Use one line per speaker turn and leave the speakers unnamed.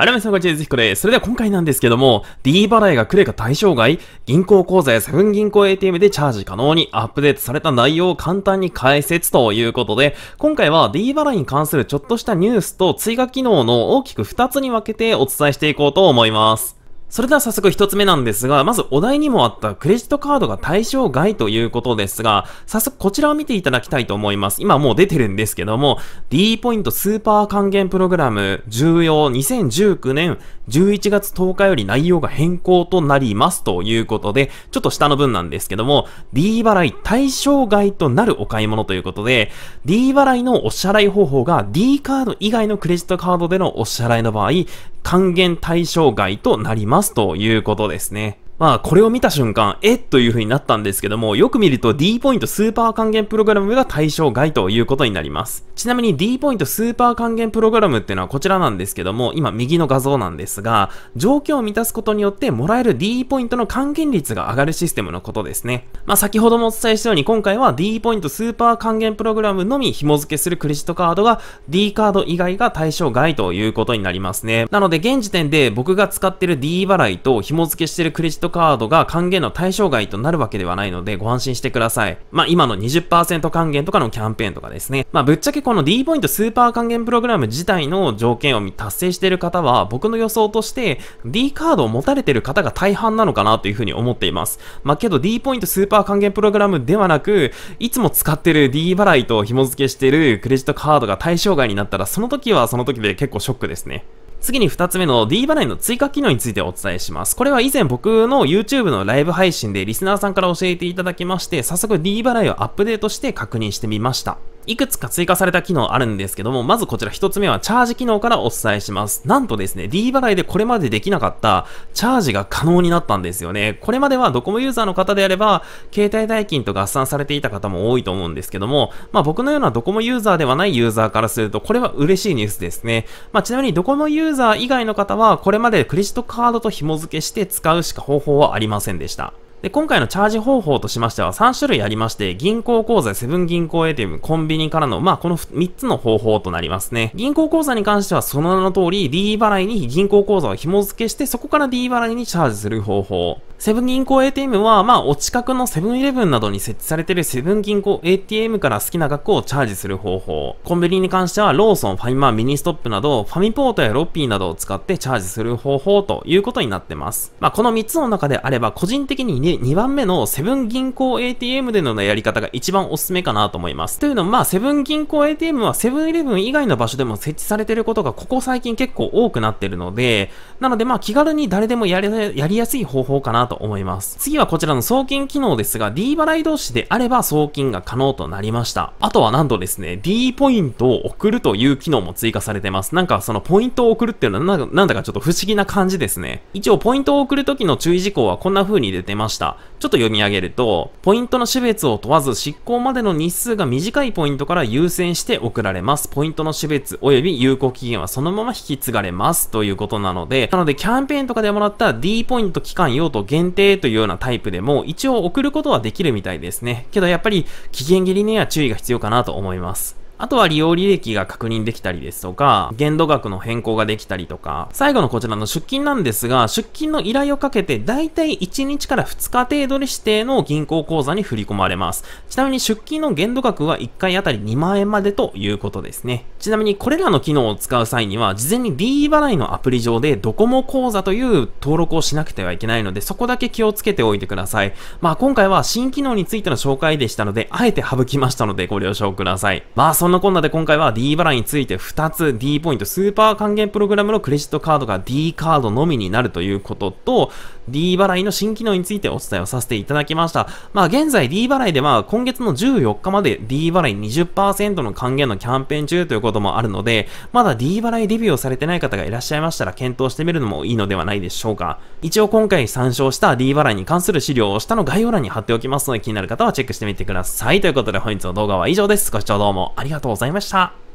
あらめさんこんにちは、ずひこです。それでは今回なんですけども、D 払いがクレカ対象外、銀行口座やセブン銀行 ATM でチャージ可能にアップデートされた内容を簡単に解説ということで、今回は D 払いに関するちょっとしたニュースと追加機能の大きく2つに分けてお伝えしていこうと思います。それでは早速一つ目なんですが、まずお題にもあったクレジットカードが対象外ということですが、早速こちらを見ていただきたいと思います。今もう出てるんですけども、D ポイントスーパー還元プログラム重要2019年11月10日より内容が変更となりますということで、ちょっと下の文なんですけども、D 払い対象外となるお買い物ということで、D 払いのお支払い方法が D カード以外のクレジットカードでのお支払いの場合、還元対象外となりますということですね。まあ、これを見た瞬間、えという風になったんですけども、よく見ると D ポイントスーパー還元プログラムが対象外ということになります。ちなみに D ポイントスーパー還元プログラムっていうのはこちらなんですけども、今右の画像なんですが、条件を満たすことによってもらえる D ポイントの還元率が上がるシステムのことですね。まあ、先ほどもお伝えしたように今回は D ポイントスーパー還元プログラムのみ紐付けするクレジットカードが D カード以外が対象外ということになりますね。なので現時点で僕が使ってる D 払いと紐付けしてるクレジットトカードが還元の対象外となるわけではないのでご安心してください。まあ、今の20%還元とかのキャンペーンとかですね。まあ、ぶっちゃけこの D ポイントスーパー還元プログラム自体の条件を達成している方は僕の予想として D カードを持たれている方が大半なのかなというふうに思っています。まあ、けど D ポイントスーパー還元プログラムではなく、いつも使ってる D 払いと紐付けしてるクレジットカードが対象外になったらその時はその時で結構ショックですね。次に2つ目の D 払いの追加機能についてお伝えします。これは以前僕の YouTube のライブ配信でリスナーさんから教えていただきまして、早速 D 払いをアップデートして確認してみました。いくつか追加された機能あるんですけども、まずこちら1つ目はチャージ機能からお伝えします。なんとですね、D 払いでこれまでできなかったチャージが可能になったんですよね。これまではドコモユーザーの方であれば、携帯代金と合算されていた方も多いと思うんですけども、まあ僕のようなドコモユーザーではないユーザーからすると、これは嬉しいニュースですね。まあちなみにドコモユーザー以外の方は、これまでクレジットカードと紐付けして使うしか方法はありませんでした。で、今回のチャージ方法としましては3種類ありまして、銀行口座、セブン銀行 ATM、コンビニからの、まあ、この3つの方法となりますね。銀行口座に関してはその名の通り、D 払いに銀行口座を紐付けして、そこから D 払いにチャージする方法。セブン銀行 ATM は、まあ、お近くのセブンイレブンなどに設置されているセブン銀行 ATM から好きな額をチャージする方法。コンビニに関しては、ローソン、ファミマミニストップなど、ファミポートやロッピーなどを使ってチャージする方法ということになってます。まあ、この3つの中であれば、個人的に 2, 2番目のセブン銀行 ATM でのやり方が一番おすすめかなと思います。というのも、まあ、セブン銀行 ATM はセブンイレブン以外の場所でも設置されていることがここ最近結構多くなっているので、なので、まあ、気軽に誰でもやりやすい方法かなと思います。次はこちらの送金機能ですが、D 払い同士であれば送金が可能となりました。あとはなんとですね、D ポイントを送るという機能も追加されてます。なんかそのポイントを送るっていうのはなんだかちょっと不思議な感じですね。一応ポイントを送る時の注意事項はこんな風に出てました。ちょっと読み上げると、ポイントの種別を問わず執行までの日数が短いポイントから優先して送られます。ポイントの種別及び有効期限はそのまま引き継がれますということなので、なのでキャンペーンとかでもらった D ポイント期間用と現限定というようなタイプでも一応送ることはできるみたいですね。けどやっぱり期限切りには注意が必要かなと思います。あとは利用履歴が確認できたりですとか、限度額の変更ができたりとか、最後のこちらの出勤なんですが、出勤の依頼をかけて、だいたい1日から2日程度で指定の銀行口座に振り込まれます。ちなみに出勤の限度額は1回あたり2万円までということですね。ちなみにこれらの機能を使う際には、事前に D 払いのアプリ上でドコモ口座という登録をしなくてはいけないので、そこだけ気をつけておいてください。まあ今回は新機能についての紹介でしたので、あえて省きましたのでご了承ください。まあそんなこんなで今回は D 払いについて2つ D ポイント、スーパー還元プログラムのクレジットカードが D カードのみになるということと、D 払いの新機能についてお伝えをさせていただきました。まあ現在 D 払いでは今月の14日まで D 払い20%の還元のキャンペーン中ということもあるので、まだ D 払いデビューをされてない方がいらっしゃいましたら検討してみるのもいいのではないでしょうか。一応今回参照した D 払いに関する資料を下の概要欄に貼っておきますので気になる方はチェックしてみてください。ということで本日の動画は以上です。ご視聴どうもありがとうございました。